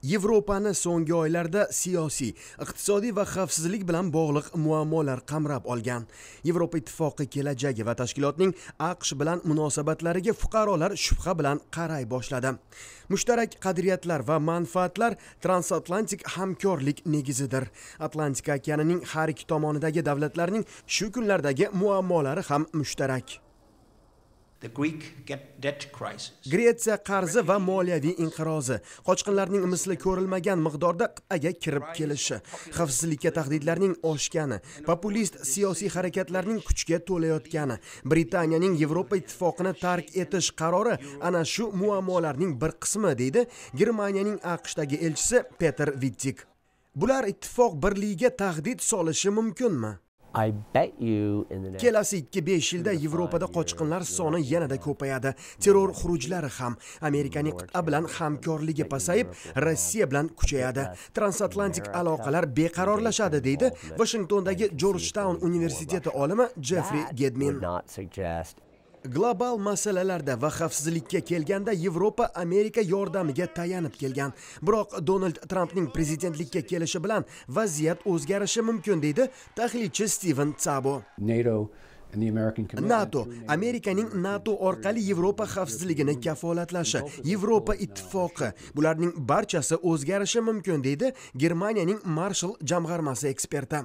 Yevropani so'nggi oylarda siyosiy, iqtisodiy va xavfsizlik bilan bog'liq muammolar qamrab olgan. Yevropa ittifoqi kelajagi va tashkilotning AQSh bilan munosabatlariga fuqarolar shubha bilan qaray boshladi. Mushtarak qadriyatlar va manfaatlar transatlantik hamkorlik negizidir. Atlantika okeanining har ikki tomonidagi davlatlarning shu kunlardagi muammolari ham mushtarak. gretsiya qarzi va moliyaviy inqirozi qochqinlarning misli ko'rilmagan miqdorda qit'aga kirib kelishi xavfsizlikka tahdidlarning oshgani populist siyosiy harakatlarning kuchga to'layotgani britaniyaning yevropa ittifoqini tark etish qarori ana shu muammolarning bir qismi deydi germaniyaning aqshdagi elchisi peter vittik bular ittifoq birligiga tahdid solishi mumkinmi kelasi ikki besh yilda yevropada qochqinlar soni yanada ko'payadi terror xurujlari ham amerikaning qit'a bilan hamkorligi pasayib rossiya bilan kuchayadi transatlantik aloqalar beqarorlashadi deydi vashingtondagi jorjtaun universiteti olimi jeffri gedmin global masalalarda va xavfsizlikka kelganda yevropa amerika yordamiga tayanib kelgan biroq donald trampning prezidentlikka kelishi bilan vaziyat o'zgarishi mumkin deydi tahlilchi stiven tsabo nato nato amerikaning nato orqali yevropa xavfsizligini kafolatlashi yevropa ittifoqi bularning barchasi o'zgarishi mumkin deydi germaniyaning marshall jamg'armasi eksperti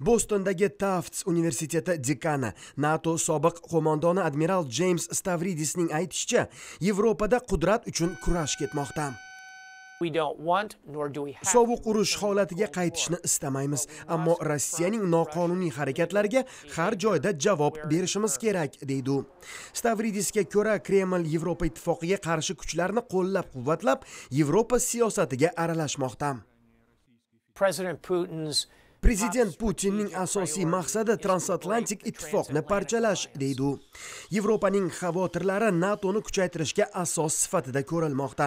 bostondagi tafts universiteti dekani nato sobiq qo'mondoni admiral jeyms stavridisning aytishicha yevropada qudrat uchun kurash ketmoqda sovuq urush holatiga qaytishni istamaymiz ammo rossiyaning noqonuniy harakatlariga har joyda javob berishimiz kerak deydi u stavridisga ko'ra kreml yevropa ittifoqiga qarshi kuchlarni qo'llab quvvatlab yevropa siyosatiga aralashmoqda prezident putin's prezident putinning asosiy maqsadi transatlantik ittifoqni parchalash deydi u yevropaning xavotirlari natoni kuchaytirishga asos sifatida ko'rilmoqda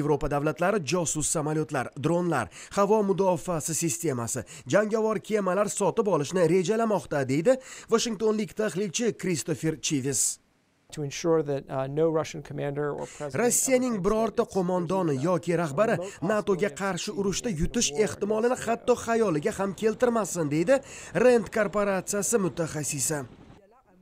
yevropa davlatlari josus samolyotlar dronlar havo mudofaasi sistemasi jangovar kemalar sotib olishni rejalamoqda deydi vashingtonlik tahlilchi kristofer chivis Uh, rossiyaning birorta qo'mondoni yoki rahbari natoga qarshi urushda yutish ehtimolini hatto xayoliga ham keltirmasin deydi rent korporatsiyasi mutaxassisi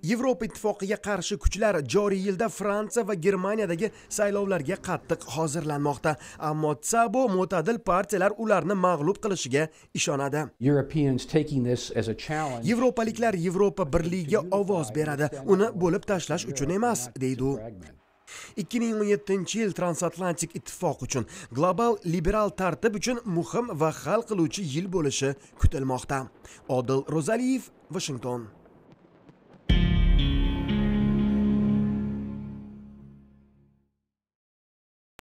yevropa ittifoqiga qarshi kuchlar joriy yilda fransiya va germaniyadagi saylovlarga qattiq hozirlanmoqda ammo tsabo mo'tadil partiyalar ularni mag'lub qilishiga ishonadi yevropaliklar yevropa birligiga ovoz beradi uni bo'lib tashlash uchun emas deydi u 2017 yil transatlantik ittifoq uchun global liberal tartib uchun muhim va hal qiluvchi yil bo'lishi kutilmoqda odil ro'zaliyev vashington